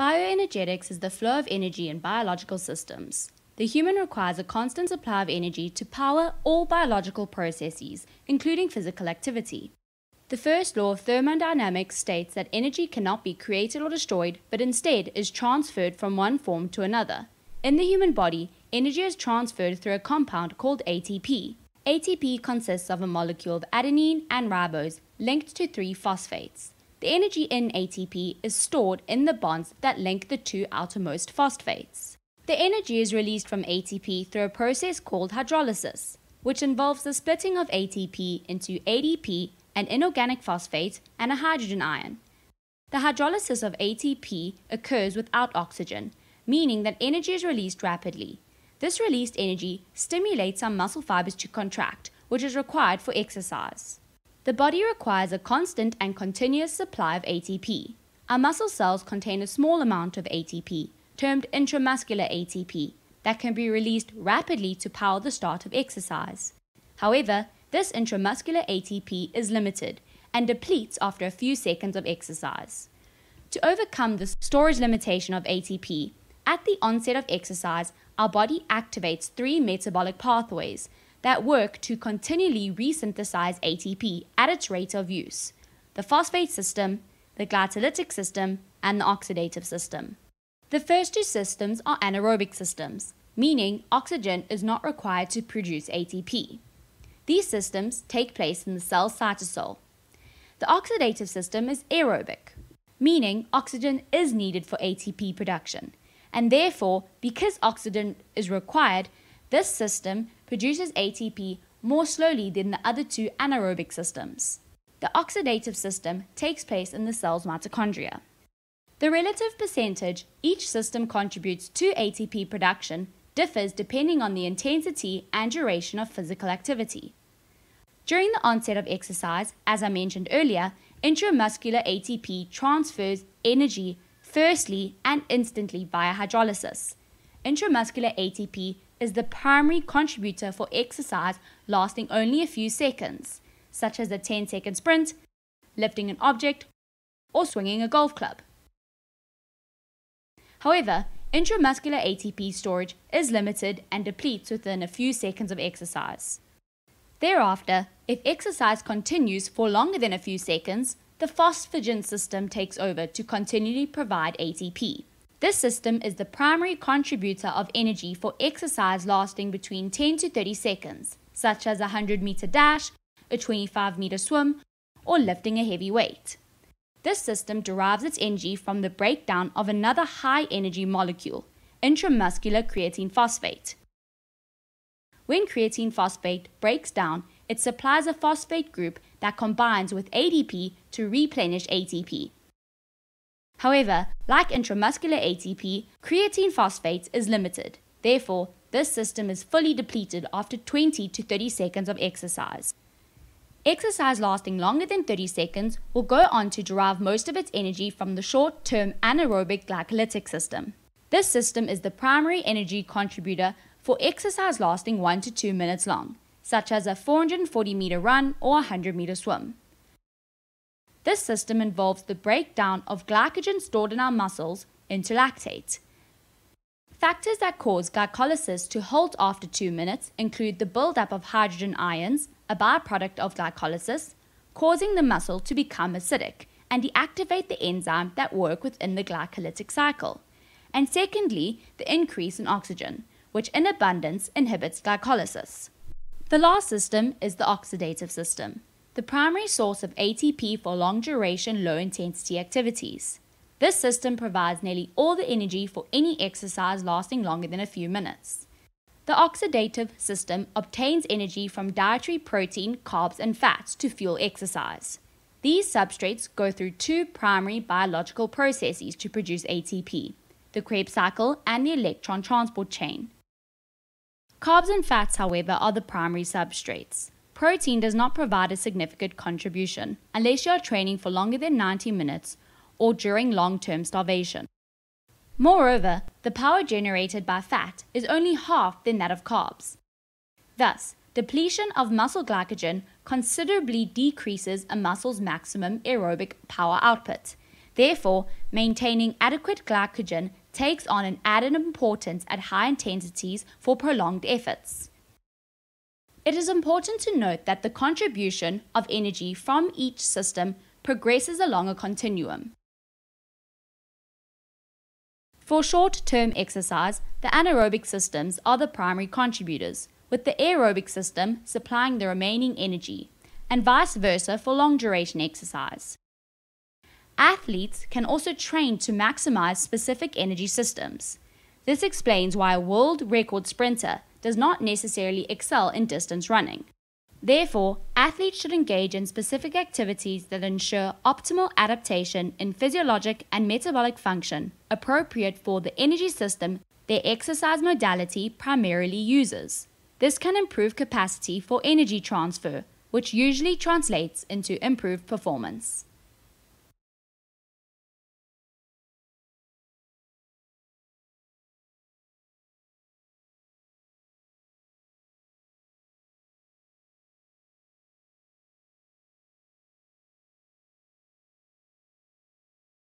Bioenergetics is the flow of energy in biological systems. The human requires a constant supply of energy to power all biological processes, including physical activity. The first law of thermodynamics states that energy cannot be created or destroyed, but instead is transferred from one form to another. In the human body, energy is transferred through a compound called ATP. ATP consists of a molecule of adenine and ribose linked to three phosphates. The energy in ATP is stored in the bonds that link the two outermost phosphates. The energy is released from ATP through a process called hydrolysis, which involves the splitting of ATP into ADP, an inorganic phosphate, and a hydrogen ion. The hydrolysis of ATP occurs without oxygen, meaning that energy is released rapidly. This released energy stimulates our muscle fibers to contract, which is required for exercise. The body requires a constant and continuous supply of ATP. Our muscle cells contain a small amount of ATP, termed intramuscular ATP, that can be released rapidly to power the start of exercise. However, this intramuscular ATP is limited and depletes after a few seconds of exercise. To overcome this storage limitation of ATP, at the onset of exercise, our body activates three metabolic pathways that work to continually resynthesize ATP at its rate of use the phosphate system, the glycolytic system, and the oxidative system. The first two systems are anaerobic systems, meaning oxygen is not required to produce ATP. These systems take place in the cell cytosol. The oxidative system is aerobic, meaning oxygen is needed for ATP production, and therefore, because oxygen is required, this system produces ATP more slowly than the other two anaerobic systems. The oxidative system takes place in the cell's mitochondria. The relative percentage each system contributes to ATP production differs depending on the intensity and duration of physical activity. During the onset of exercise, as I mentioned earlier, intramuscular ATP transfers energy firstly and instantly via hydrolysis. Intramuscular ATP is the primary contributor for exercise lasting only a few seconds, such as a 10 second sprint, lifting an object, or swinging a golf club. However, intramuscular ATP storage is limited and depletes within a few seconds of exercise. Thereafter, if exercise continues for longer than a few seconds, the phosphagen system takes over to continually provide ATP. This system is the primary contributor of energy for exercise lasting between 10 to 30 seconds, such as a 100 meter dash, a 25 meter swim, or lifting a heavy weight. This system derives its energy from the breakdown of another high energy molecule, intramuscular creatine phosphate. When creatine phosphate breaks down, it supplies a phosphate group that combines with ADP to replenish ATP, However, like intramuscular ATP, creatine phosphate is limited. Therefore, this system is fully depleted after 20 to 30 seconds of exercise. Exercise lasting longer than 30 seconds will go on to derive most of its energy from the short term anaerobic glycolytic system. This system is the primary energy contributor for exercise lasting 1 to 2 minutes long, such as a 440 meter run or 100 meter swim. This system involves the breakdown of glycogen stored in our muscles into lactate. Factors that cause glycolysis to halt after 2 minutes include the buildup of hydrogen ions, a byproduct of glycolysis, causing the muscle to become acidic and deactivate the enzyme that work within the glycolytic cycle. And secondly, the increase in oxygen, which in abundance inhibits glycolysis. The last system is the oxidative system the primary source of ATP for long duration, low intensity activities. This system provides nearly all the energy for any exercise lasting longer than a few minutes. The oxidative system obtains energy from dietary protein, carbs, and fats to fuel exercise. These substrates go through two primary biological processes to produce ATP the Krebs cycle and the electron transport chain. Carbs and fats, however, are the primary substrates protein does not provide a significant contribution unless you are training for longer than 90 minutes or during long term starvation. Moreover, the power generated by fat is only half than that of carbs. Thus, depletion of muscle glycogen considerably decreases a muscle's maximum aerobic power output. Therefore, maintaining adequate glycogen takes on an added importance at high intensities for prolonged efforts. It is important to note that the contribution of energy from each system progresses along a continuum. For short-term exercise, the anaerobic systems are the primary contributors, with the aerobic system supplying the remaining energy, and vice versa for long-duration exercise. Athletes can also train to maximize specific energy systems. This explains why a world record sprinter does not necessarily excel in distance running. Therefore, athletes should engage in specific activities that ensure optimal adaptation in physiologic and metabolic function appropriate for the energy system their exercise modality primarily uses. This can improve capacity for energy transfer, which usually translates into improved performance.